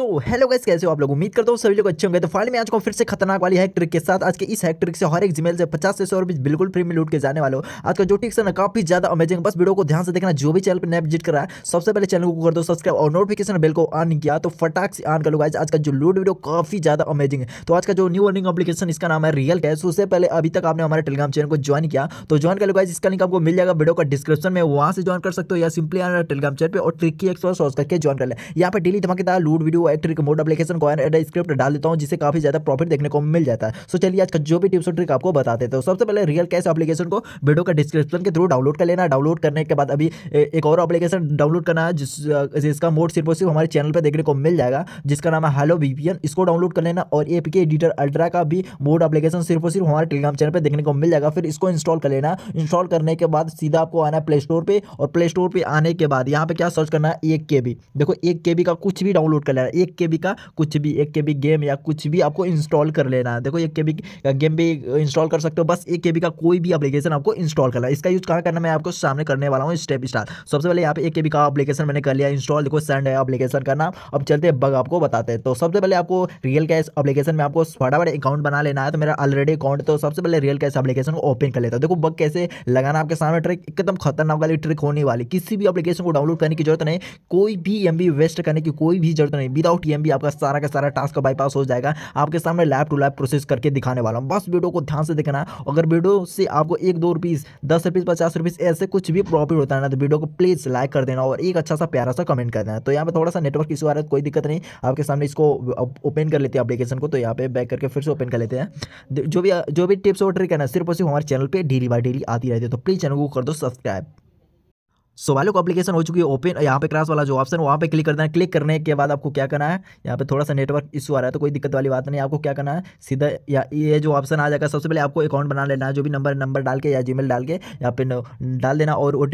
तो hello guys कैसे हो आप लोग उम्मीद करता हूँ सभी लोग अच्छे होंगे तो फाइनली मैं आज को फिर से खतरनाक वाली हैक ट्रिक के साथ आज के इस हैक ट्रिक से हर एक जीमेल से पचास से सौ रुपए बिल्कुल फ्री में लूट के जाने वाले हो आज का जो ट्रिक्स है ना काफी ज्यादा अमेजिंग बस वीडियो को ध्यान से देखना जो भी चैनल पर नैप विजिट रहा है सबसे पहले चैनल को कर दो सब्सक्राइब और नोटिफिकेशन बिल को ऑन किया तो फटाक से ऑन कर लो आज का जो लूट वीडियो काफी ज्यादा अमेजिंग है तो आज का जो न्यू अर्निंग अपलीकेशन इसका नाम है रियल कैश उससे पहले अभी तक आपने हमारे टेलीग्राम चैनल को ज्वाइन किया तो ज्वाइन कर लो गाइज इसका लिंक आपको मिल जाएगा वीडियो का डिस्क्रिप्शन में वहां से ज्वाइन कर सकते हो या सिंपली हमारे टेलीग्राम चैनल पर और ट्रिक की एक्सपर्ट सर्च करके ज्वाइन कर ले यहाँ पर डेली धमाकेदार लूट वीडियो ट्रिक मोड अपलीकेशन को स्क्रिप्ट डाल देता हूँ जिससे काफी ज्यादा प्रॉफिट देखने को मिल जाता है सो चलिए आज का जो भी टिप्स और ट्रिक आपको बताते हैं तो सबसे पहले रियल कैश एप्लीकेशन को वीडियो का डिस्क्रिप्शन के थ्रू डाउनलोड कर लेना डाउनलोड करने के बाद अभी एक और अपलीकेशन डाउनलोड करना है जिसका मोड सिर्फ और सिर्फ हमारे चैनल पर देखने को मिल जाएगा जिसका नाम है हेलो वीपीएन इसको डाउनलोड कर लेना और ए एडिटर अल्ट्रा का भी मोड अपलीकेशन सिर्फ और सिर्फ हमारे टेलीग्राम चैनल पर देखने को मिल जाएगा फिर इसको इंस्टॉल कर लेना इंस्टॉल करने के बाद सीधा आपको आना प्ले स्टोर पर और प्ले स्टोर पर आने के बाद यहाँ पे क्या सर्च करना है एक के देखो एक के का कुछ भी डाउनलोड कर लेना है एक के का कुछ भी एक के गेम या कुछ भी आपको इंस्टॉल कर लेना है देखो एक के का गेम भी इंस्टॉल कर सकते हो बस एक के का कोई भी अपलीकेशन आपको इंस्टॉल करना है इसका यूज़ कहाँ करना मैं आपको सामने करने वाला हूँ स्टेप स्टार्ट सबसे पहले यहाँ पे एक के का अपलीकेशन मैंने कर लिया इंस्टॉल देखो सेंड है अपलीकेशन का नाम अब चलते हैं बग आपको बताते हैं तो सबसे पहले आपको रियल कैश अपलीकेशन में आपको फटाफट अकाउंट बना लेना है तो मेरा ऑलरेडी अकाउंट तो सबसे पहले रियल कैश अपलीकेशन को ओपन कर लेता हूँ देखो बग कैसे लगाना आपके सामने ट्रिक एकदम खतरनाक वाली ट्रिक होने वाली किसी भी अपलीकेशन को डाउनलोड करने की जरूरत नहीं कोई भी एम वेस्ट करने की कोई भी जरूरत नहीं विदाउट ई आपका सारा का सारा टास्क बाईपास हो जाएगा आपके सामने लैब टू लैब प्रोसेस करके दिखाने वाला हूँ बस वीडियो को ध्यान से देखना अगर वीडियो से आपको एक दो रुपीज़ दस रुपीज़ पचास रुपीज़ ऐसे कुछ भी प्रॉफिट होता है ना तो वीडियो को प्लीज़ लाइक कर देना और एक अच्छा सा प्यारा सा कमेंट कर देना तो यहाँ पर थोड़ा सा नेटवर्क इशू आ रहा है कोई दिक्कत नहीं आपके सामने इसको ओपन कर लेते हैं अपलीकेशन को तो यहाँ पे बैक करके फिर से ओपन कर लेते हैं जो भी जो भी टिप्स और ट्रिक है ना सिर्फ और सिर्फ हमारे चैनल पर डेली बाई डेली आती रहती है तो प्लीज़ चैनल को कर दो सब्सक्राइब सोवालो का अपलीकेशन हो चुकी है ओपन यहाँ पे क्रॉस वाला जो ऑप्शन वहाँ पे क्लिक करना है क्लिक करने के बाद आपको क्या करना है यहाँ पे थोड़ा सा नेटवर्क इशू आ रहा है तो कोई दिक्कत वाली बात नहीं आपको क्या करना है सीधा या ये जो ऑप्शन आ जाएगा सबसे पहले आपको अकाउंट बना लेना है जो भी नंबर नंबर डाल के या जी डाल के यहाँ पे डाल देना और ओ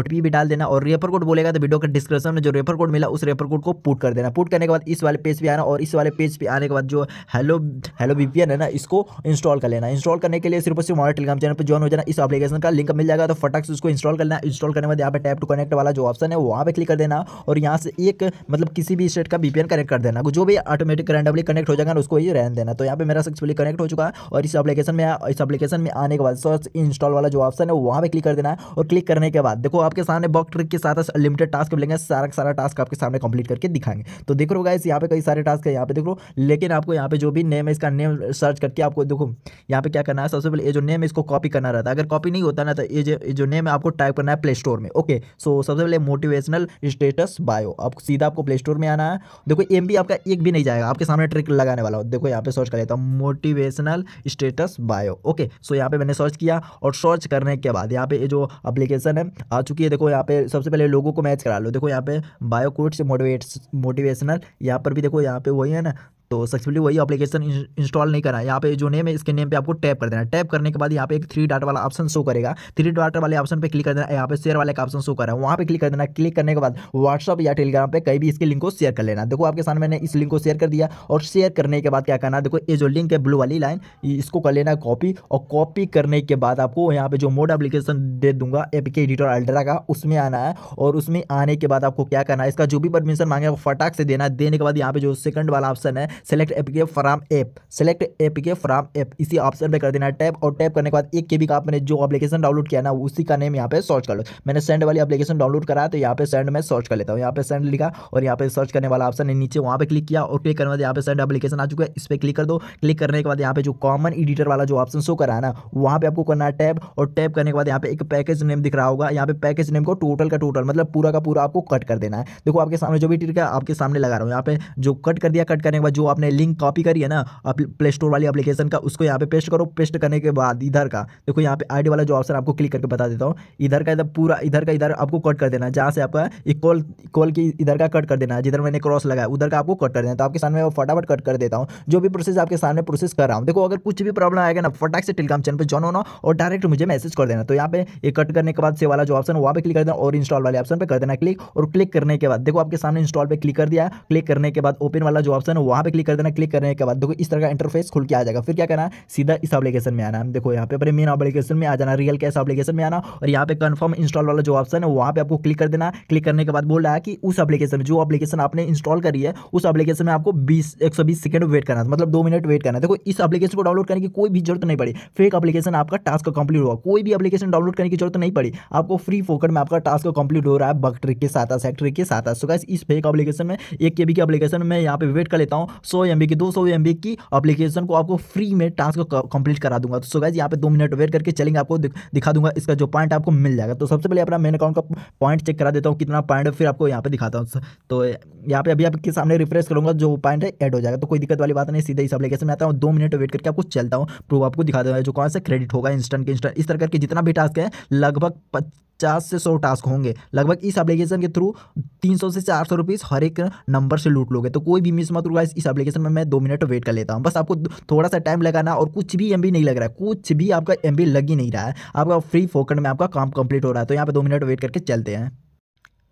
टी भी डाल देना और रेफर कोड बोलेगा तो वीडियो के डिस्क्रिप्शन में जो रेफर कोड मिला उस रेफर कोड को पुट कर देना पुट करने के बाद इस वाले पेज पर आना और इस वाले पेज पर आने के बाद जो हैलो हेलो वी है ना इसको इंस्टॉल कर लेना इंस्टॉल करने के लिए सिर्फ सिर्फ हमारे टेलीग्राम चैनल पर ज्वाइन हो जाना इस एप्लीकेशन का लिंक मिल जाएगा तो फटाक से उसको इंस्टॉल करना इंस्टॉल करने के बाद यहाँ पे टैप टू कनेक्ट वाला जो ऑप्शन है वहाँ पर क्लिक कर देना और यहाँ से एक मतलब किसी भी स्टेट का बीपीएन कनेक्ट कर देना जो भी ऑटोमेटिक रैंडमली कनेक्ट हो जाएगा उसको ही रहन देना तो यहाँ पर मेरा सक्सेसफुली कनेक्ट हो चुका और इस अपलीकेशन में इस अपलीकेशन में आने के बाद सर्च इंस्टॉल वाला जो ऑप्शन है वहाँ पर क्लिक कर देना और क्लिक करने के बाद देखो आपके सामने बॉक ट्रिक के साथ लिमिटेड टास्क मिलेंगे सारा सारा टास्क आपके सामने कंप्लीट करके दिखाएंगे तो देख रो गाइस यहाँ पे कई सारे टास्क है यहाँ पे देख लो लेकिन आपको यहाँ पे जो भी नेम है इसका नेम सर्च करके आपको देखो यहाँ पे क्या करना है सबसे पहले ये जो नेम है इसको कॉपी करना रहता है अगर कॉपी नहीं होता ना तो ये जो नेम है आपको टाइप करना है प्ले स्टोर में ओके ओके सो सबसे पहले मोटिवेशनल स्टेटस बायो आप सीधा आपको प्ले स्टोर में आना है देखो एम आपका एक भी नहीं जाएगा आपके सामने ट्रिक लगाने वाला हो देखो यहाँ पे सर्च कर लेता हूँ motivational status bio okay so यहाँ पे मैंने सर्च किया और सर्च करने के बाद यहाँ पे जो अप्लीकेशन है आ चुकी है देखो यहाँ पे सबसे पहले लोगों को मैच करा लो देखो यहाँ पे बायो कोट से मोटिवेट मोटिवेशनल यहाँ पर भी देखो यहाँ पे वही है ना तो सक्सेसफुली वही एप्लीकेशन इंस्टॉल नहीं करा यहाँ पे जो नेम है इसके नेम पे आपको टैप कर देना टैप करने के बाद यहाँ पे एक थ्री डाट वाला ऑप्शन शो करेगा थ्री डाट वाले ऑप्शन पे क्लिक कर देना यहाँ पे शेयर वाले का ऑप्शन शो कर रहा है वहाँ पे क्लिक कर देना क्लिक करने के बाद व्हाट्सअप या टेलीग्राम पर कहीं भी इसके लिंक को शेयर कर लेना देखो आपके सामने मैंने इस लिंक को शेयर कर दिया और शेयर करने के बाद क्या करना देखो ये जो लिंक है ब्लू वाली लाइन इसको कर लेना कॉपी और कॉपी करने के बाद आपको यहाँ पे जो मोड एप्लीकेशन दे दूंगा एप के एडिटर अल्ट्रा का उसमें आना है और उसमें आने के बाद आपको क्या करना है इसका जो भी परमिशन मांगे वो फटाक से देना देने के बाद यहाँ पे जो सेकंड वाला ऑप्शन है select APK from app select APK from app इसी ऑप्शन पर कर देना है टैप और टैप करने के बाद एक के भी का आपने जो एप्लीकेशन डाउनलोड किया ना उसी का नेम यहाँ पे सर्च कर लो मैंने सेंड वाली एप्लीकेशन डाउनलोड करा तो यहाँ पे सेंड में सर्च कर लेता हूँ यहाँ पे सेंड लिखा और यहाँ पे सर्च करने वाला ऑप्शन है नीचे वहाँ पे क्लिक किया और क्लिक करने बाद यहाँ पे सेंड एप्लीकेशन आ चुका है इस पर क्लिक कर दो क्लिक करने के बाद यहाँ पे जो कॉमन एडिटर वाला जो ऑप्शन शो करा है ना वहाँ पे आपको करना है टैप और टैप करने के बाद यहाँ पे एक पैकेज नेम दिख रहा होगा यहाँ पे पैकेज नेम को टोटल का टोटल मतलब पूरा का पूरा आपको कट कर देना है देखो आपके सामने जो भी टिक है आपके सामने लगा रहा हूँ यहाँ पे जो कट कर दिया कट करने के बाद जो आपने लिंक कॉपी करी है ना प्ले स्टोर वाली एप्लीकेशन का उसको यहाँ पे पेस्ट करो पेस्ट करने के बाद इधर का देखो यहाँ पे आईडी वाला जो ऑप्शन आपको क्लिक करके बता देता हूँ इधर का इधर पूरा इधर का इधर आपको कट कर देना जहाँ से आपका कॉल कॉल की इधर का कट कर देना जिधर मैंने क्रॉस लगाया उधर का आपको कट कर देना तो आपके सामने फटाफट कट कर देता हूँ जो भी प्रोसेस आपके सामने प्रोसेस कर रहा हूँ देखो अगर कुछ भी प्रॉब्लम आएगा ना फटाक से टेलीग्राम चैनल पर जॉन होना और डायरेक्ट मुझे मैसेज कर देना तो यहाँ पे ये कट करने के बाद से वाला जो ऑप्शन वहाँ पे क्लिक कर देना और इंस्टॉल वाले ऑप्शन पर कर देना क्लिक और क्लिक करने के बाद देखो आपके सामने इंस्टॉल पर क्लिक कर दिया क्लिक करने के बाद ओपन वाला जो ऑप्शन है वहाँ पर क्लिक कर देना क्लिक करने के बाद देखो इस तरह का इंटरफेस खुल के आ जाएगा फिर क्या करना सीधा इस एप्लीकेशन में आना देखो यहाँ पे अपने मेन एप्लीकेशन में आ जाना रियल कैस एप्लीकेशन में आना और यहाँ पे कन्फर्म इंस्टॉल वाला जो ऑप्शन है वहाँ पे आपको क्लिक कर देना क्लिक करने के बाद बोल रहा है कि उस एप्लीकेशन में जो एप्लीकेशन आपने इंस्टॉल करी है उस एप्लीकेशन में आपको बीस एक सेकंड वेट करना मतलब दो मिनट वेट करना देखो इस एप्लीकेशन को डाउनलोड करने की कोई भी जरूरत नहीं पड़ी फेक एप्लीकेशन आपका टास्क कंप्लीट हुआ कोई भी एप्लीकेशन डाउनलोड करने की जरूरत नहीं पड़ी आपको फ्री फोकट में आपका टास्क कंप्लीट हो रहा है बक ट्रिक के साथ सेक्ट्रिक के साथ सो इस फेक एप्लीकेशन में एक के बी के एप्लीकेशन में यहाँ पे वेट कर लेता हूँ सौ एम की दो सौ एम की अपलीकेशन को आपको फ्री में टास्क कंप्लीट करा दूंगा तो सो गाइज यहाँ पे दो मिनट वेट करके चलेंगे आपको दिखा दूंगा इसका जो पॉइंट आपको मिल जाएगा तो सबसे पहले अपना मेन अकाउंट का पॉइंट चेक करा देता हूँ कितना पॉइंट है फिर आपको यहाँ पे दिखाता हूँ तो यहाँ पे अभी आपके सामने रिफ्रेश करूँगा जो पॉइंट है एड हो जाएगा तो कोई दिक्कत वाली बात नहीं सीधे इस अपलीकेशन में आता हूँ दो मिनट वेट करके आपको चलता हूँ प्रूफ आपको दिखा दूंगा जो कौन सा क्रेडिट होगा इंस्टेंट के इंस्टेंट इस तरह करके जितना भी टास्क है लगभग पचास से सौ टास्क होंगे लगभग इस एप्लीकेशन के थ्रू तीन सौ से चार सौ रुपीज़ हर एक नंबर से लूट लोगे तो कोई भी मिस मत रुका इस एप्लीकेशन में मैं दो मिनट वेट कर लेता हूँ बस आपको थोड़ा सा टाइम लगाना और कुछ भी एम नहीं लग रहा है कुछ भी आपका एम लग ही नहीं रहा है आपका फ्री फोकट में आपका काम कंप्लीट हो रहा है तो यहाँ पर दो मिनट वेट करके चलते हैं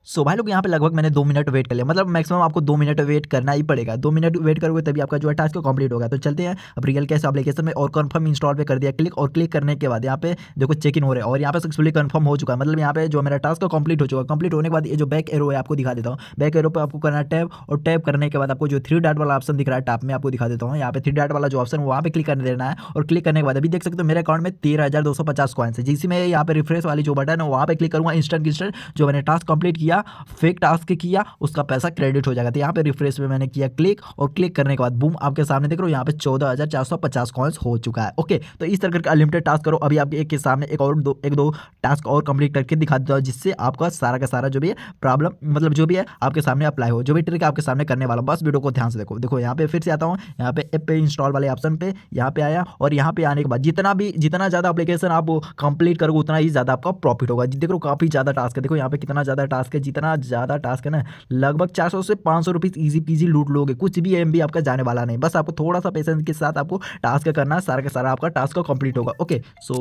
सो so, भाई लोग यहाँ पे लगभग मैंने दो मिनट वेट कर लिया मतलब मैक्सिमम आपको दो मिनट वेट करना ही पड़ेगा दो मिनट वेट करोगे तभी आपका जो है टास्क कंप्लीट होगा तो चलते हैं अब रियल कैश एप्लीकेशन में और कन्फर्म इंस्टॉल पे कर दिया क्लिक और क्लिक करने के बाद यहाँ पे देखो चेक इन हो रहा है और यहाँ पे सक्सेसफुली कन्फर्म हो चुका है मतलब यहाँ पे जो मेरा टास्क कंप्लीट हो चुका है कंप्लीट होने के बाद ये जो बैक एरो है आपको दिखा देता हूँ बैक एरो पर आपको करना टैप और टैप करने के बाद आपको जो थ्री डाट वाला ऑप्शन दिख रहा है टाप में आपको दिखा देता हूँ यहाँ पे थ्री डाट वाला जो ऑप्शन वहाँ पे क्लिक करने देना है और क्लिक करने के बाद अभी देख सकते हो मेरे अकाउंट में तेरह हज़ार दो सौ पचास कॉइन्स है जिसमें यहाँ पे रिफ्रेश वाली जो बटन है वहाँ पे क्लिक करूँगा इंस्टेंट इंस्टेंट जो मैंने टास्क कंप्लीट किया किया फेक टास्क किया उसका पैसा क्रेडिट हो जाएगा तो यहाँ पे रिफ्रेश पे मैंने किया क्लिक और क्लिक करने के बाद बूम आपके सामने देख रहे हो यहाँ पे चौदह हज़ार चार सौ पचास कॉइन्स हो चुका है ओके तो इस तरह करके अनलिमिटेड टास्क करो अभी आपके एक के सामने एक और दो एक दो टास्क और कंप्लीट करके दिखा देता हूँ जिससे आपका सारा का सारा जो भी है प्रॉब्लम मतलब जो भी है आपके सामने अप्लाई हो जो भी ट्रिक आपके सामने करने वाला बस वीडियो को ध्यान से देखो देखो यहाँ पे फिर से आता हूँ यहाँ पे एप पे इंस्टॉल वाले ऑप्शन पे यहाँ पे आया और यहाँ पे आने के बाद जितना भी जितना ज़्यादा अपलीकेशन आप कंप्लीट करोगे उतना ही ज़्यादा आपका प्रॉफिट होगा देखो काफ़ी ज़्यादा टास्क है देखो यहाँ पे कितना ज़्यादा टास्क है जितना ज़्यादा टास्क है ना लगभग चार से पाँच सौ रुपीज़ ईजी पीजी लूट लोगे कुछ भी एम आपका जाने वाला नहीं बस आपको थोड़ा सा पेशेंस के साथ आपको टास्क करना है सारा का सारा आपका टास्क कंप्लीट होगा okay so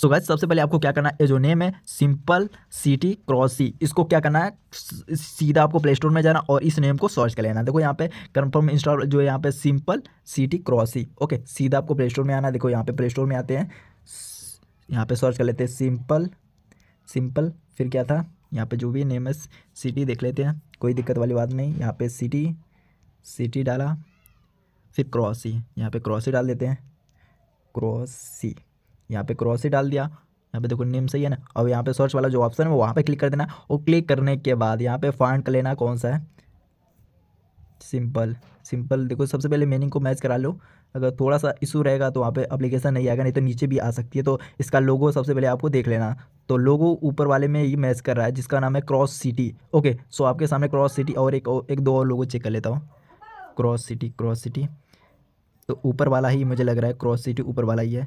so so guys सबसे पहले आपको क्या करना है जो नेम है सिंपल सिटी क्रॉसी इसको क्या करना है सीधा आपको प्ले स्टोर में जाना और इस नेम को सर्च कर लेना देखो यहाँ पे कंफर्म इंस्टॉल जो है यहाँ पे सिंपल सिटी क्रॉसी ओके सीधा आपको प्ले स्टोर में आना देखो यहाँ पे प्ले स्टोर में आते हैं यहाँ पे सर्च कर लेते हैं सिंपल सिंपल फिर क्या था यहाँ पे जो भी नेम है सिटी देख लेते हैं कोई दिक्कत वाली बात नहीं यहाँ पे सिटी सिटी डाला फिर क्रॉसी e। यहाँ पे क्रॉसी e डाल देते हैं क्रॉसी e। यहाँ पे क्रॉसी डाल दिया यहाँ पे देखो नेम सही है ना अब यहाँ पे सर्च वाला जो ऑप्शन है वहाँ पे क्लिक कर देना और क्लिक करने के बाद यहाँ पे फॉन्ट का लेना कौन सा है सिंपल सिंपल देखो सबसे पहले मीनिंग को मैच करा लो अगर थोड़ा सा इशू रहेगा तो वहाँ पे अप्लीकेशन नहीं आएगा नहीं तो नीचे भी आ सकती है तो इसका लोगो सबसे पहले आपको देख लेना तो लोगो ऊपर वाले में ये मैच कर रहा है जिसका नाम है क्रॉस सिटी ओके सो आपके सामने क्रॉस सिटी और एक एक दो और लोगो चेक कर लेता हूँ क्रॉस सिटी क्रॉस सिटी तो ऊपर वाला ही मुझे लग रहा है क्रॉस सिटी ऊपर वाला ही है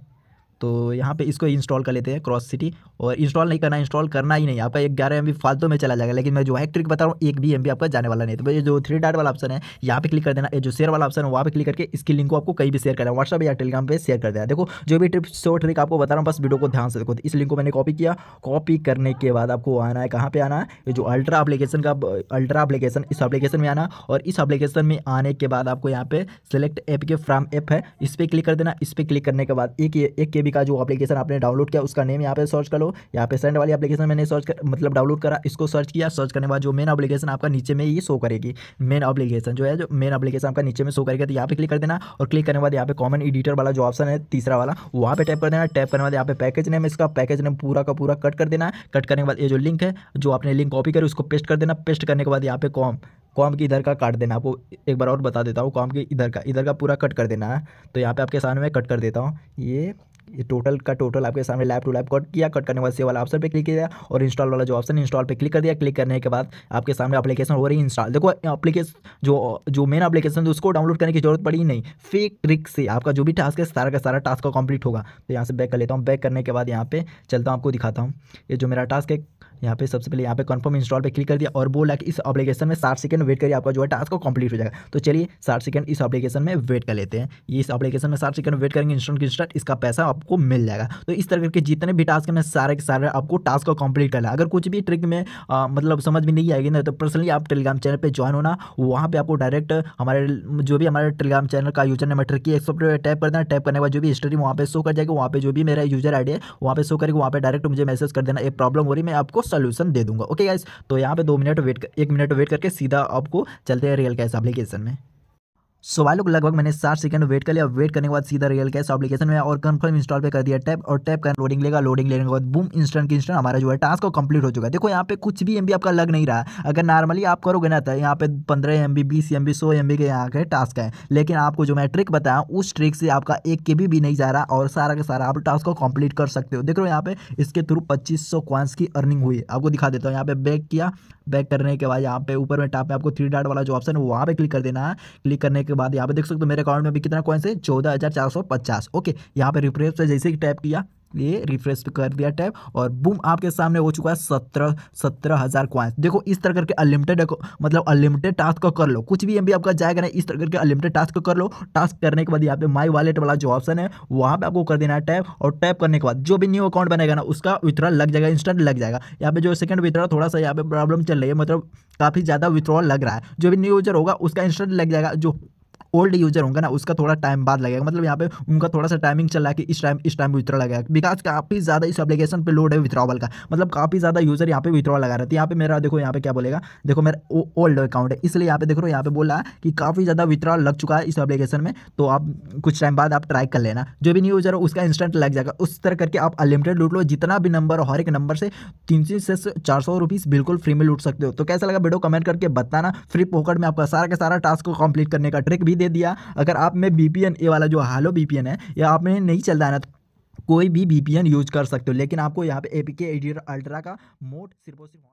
तो यहाँ पे इसको इंस्टॉल कर लेते हैं क्रॉस सिटी और इंस्टॉल नहीं करना इंस्टॉल करना ही नहीं आपका एक ग्यारह एम फालतू में चला जाएगा लेकिन मैं जो है ट्रिक बता रहा हूँ एक भी एम आपका जाने वाला नहीं तो ये जो थ्री डाट वाला ऑप्शन है यहाँ पे क्लिक कर देना जो शेयर वाला ऑप्शन है वहाँ पे क्लिक करके इसकी लिंक को आपको कहीं भी शेयर करना व्हाट्सअप या टेलीग्राम पर शेयर कर देना देखो जो भी ट्रिप शो ट्रिक आपको बता रहा हूँ बस वीडियो को ध्यान से देखो इस लिंक को मैंने कॉपी किया कॉपी करने के बाद आपको आना है कहाँ पर आना है जो अल्ट्रा अपलीकेशन का अल्ट्रा अपलीकेशन इस अपलीकेशन में आना और इस अपलीकेशन में आने के बाद आपको यहाँ पे सेलेक्ट एप के फ्राम एप है इस पर क्लिक कर देना इस पर क्लिक करने के बाद एक एक के बी का जो एप्लीकेशन आपने डाउनलोड किया उसका नेम यहाँ पे सर्च कर लो यहाँ पे सेंड वाली एप्लीकेशन मैंने सर्च कर मतलब डाउनलोड करा इसको सर्च किया सर्च करने के बाद जो मेन एप्लीकेशन आपका नीचे में ये शो करेगी मेन एप्लीकेशन जो है जो मेन एप्लीकेशन आपका नीचे में शो करेगा तो यहाँ पे क्लिक कर देना और क्लिक करने के बाद यहाँ पे कॉमन एडिटर वाला जो ऑप्शन है तीसरा वाला वहाँ पे टैप कर देना टैप करने बाद यहाँ पे पैकेज नेम इसका पैकेज नेम पूरा का पूरा कट कर देना कट करने के बाद ये जो लिंक है जो आपने लिंक कॉपी करी उसको पेस्ट कर देना पेस्ट करने के बाद यहाँ पे कॉम कॉम की इधर का काट देना आपको एक बार और बता देता हूँ कॉम की इधर का इधर का पूरा कट कर देना है तो यहाँ पे आपके सामने मैं कट कर देता हूँ ये ये टोटल का टोटल आपके सामने लैप टू लैप कट किया कट करने के बाद से वाला ऑप्शन पर क्लिक किया और इंस्टॉल वाला जो ऑप्शन इंस्टॉल पर क्लिक कर दिया क्लिक करने के बाद आपके सामने अपलीकेशन हो रही इंस्टॉल देखो अपलीकेशन जो जो मेन अपलीकेशन उसको डाउनलोड करने की जरूरत पड़ी नहीं फेक ट्रिक से आपका जो भी टास्क है सारा का सारा टास्क का कंप्लीट होगा तो यहाँ से बैक कर लेता हूँ बैक करने के बाद यहाँ पे चलता हूँ आपको दिखाता हूँ ये जो मेरा टास्क है यहाँ पे सबसे पहले यहाँ पे कंफर्म इंस्टॉल पे क्लिक कर दिया और बोला कि इस एप्लीकेशन में साठ सेकंड वेट करिए आपका जो है टास्क को कंप्लीट हो जाएगा तो चलिए साठ सेकंड इस एप्लीकेशन में वेट कर लेते हैं ये इस एप्लीकेशन में साठ सेकंड वेट करेंगे की इंस्टॉल इसका पैसा आप आपको मिल जाएगा तो इस तरह करके जितने भी टास्क हैं सारे के सारे आपको टास्क को कंप्लीट करना अगर कुछ भी ट्रिक में आ, मतलब समझ में नहीं आएगी ना तो पर्सनली आप टेलीग्राम चैनल पर ज्वाइन होना वहाँ पर आपको डायरेक्ट हमारे जो भी हमारे टेलीग्राम चैनल का यूजर नंबर ट्रिक एक सौ टैप कर देना टैप करने के बाद जो भी स्टडी वहाँ पर शो कर जाएगी वहाँ पर जो भी मेरा यूजर आई है वहाँ पर शो करके वहाँ पर डायरेक्ट मुझे मैसेज कर देना एक प्रॉब्लम हो रही मैं आपको सोल्यूशन दे दूँगा ओके गाइस तो यहाँ पे दो मिनट वेट एक मिनट वेट करके सीधा आपको चलते हैं रियल कैस एप्लीकेशन में सो भाई लोग लगभग मैंने साठ सेकंड वेट कर लिया वेट करने के बाद सीधा रियल कैश एप्लीकेशन में और कंफर्म इंस्टॉल पे कर दिया टैप और टैप कर लोडिंग लेगा लोडिंग लेने के बाद बूम इंस्टेंट की इंस्टेंट हमारा जो है टास्क कंप्लीट हो चुका है देखो यहाँ पे कुछ भी एम आपका लग नहीं रहा अगर नॉर्मली आप करोगे ना तो यहाँ पे पंद्रह एम बी बीस एम बी सौ एम बी के यहाँ के टास्क है लेकिन आपको जो मैं ट्रिक बताया उस ट्रिक से आपका एक के भी नहीं जा रहा और सारा का सारा आप टास्क को कंप्लीट कर सकते हो देख रहे हो यहाँ पे इसके थ्रू पच्चीस सौ की अर्निंग हुई आपको दिखा देता हूँ यहाँ पे बैक किया बैक करने के बाद यहाँ पे ऊपर में टाप में आपको थ्री डाट वाला जो ऑप्शन है वहाँ पे क्लिक कर देना है क्लिक करने के उसके बाद यहाँ पे देख सकते हो मेरे अकाउंट में अभी कितना कॉइन्स है चौदह हज़ार चार सौ पचास ओके यहाँ पे रिफ्रेश पे जैसे ही टैप किया ये रिफ्रेश कर दिया टैप और बूम आपके सामने हो चुका है सत्रह सत्रह हज़ार कॉइन्स देखो इस तरह करके अनलिमिटेड मतलब अनलिमिटेड टास्क को कर लो कुछ भी एम आपका जाएगा ना इस तरह करके अनलिमिटेड टास्क को कर लो टास्क करने के बाद यहाँ पे माई वॉलेट वाला जो ऑप्शन है वहाँ पे आपको कर देना है टैप और टैप करने के बाद जो भी न्यू अकाउंट बनेगा ना उसका विथड्रॉ लग जाएगा इंस्टेंट लग जाएगा यहाँ पे जो सेकंड विथड्रॉ थोड़ा सा यहाँ पे प्रॉब्लम चल रही है मतलब काफ़ी ज़्यादा विथड्रॉ लग रहा है जो भी न्यू यूजर होगा उसका इंस्टेंट लग जाएगा जो ओल्ड यूजर होंगे ना उसका थोड़ा टाइम बाद लगेगा मतलब यहाँ पे उनका थोड़ा सा टाइमिंग चल रहा है कि इस टाइम इस टाइम विथड्रॉ लगेगा बिकॉज काफ़ी ज़्यादा इस एप्लीकेशन पर लोड है विद्रॉवल का मतलब काफ़ी ज़्यादा यूजर यहाँ पे विथड्रॉ लगा रहा थे तो यहाँ पे मेरा देखो यहाँ पे क्या बोलेगा देखो मेरा ओल्ड अकाउंट है इसलिए यहाँ पे देखो यहाँ पे बोला कि काफ़ी ज़्यादा विथड्रॉ लग चुका है इस एप्लीकेशन में तो आप कुछ टाइम बाद आप ट्राई कर लेना जो भी न्यू यूजर हो उसका इंस्टेंट लग जाएगा उस तरह करके आप अनलिमिटेड लूट लो जितना भी नंबर हो हर एक नंबर से तीन सौ से चार सौ रुपीज़ बिल्कुल फ्री में लूट सकते हो तो कैसा लगा वीडियो कमेंट करके बताना फ्री पॉकेट में आपका सारा का सारा टास्क को कंप्लीट करने का ट्रिक भी दे दे दिया अगर आप में बी ये वाला जो हालो बी है ये आप में नहीं चल रहा तो कोई भी बी यूज़ कर सकते हो लेकिन आपको यहाँ पे ए पी के अल्ट्रा का मोड सिर्फ और सिर्फ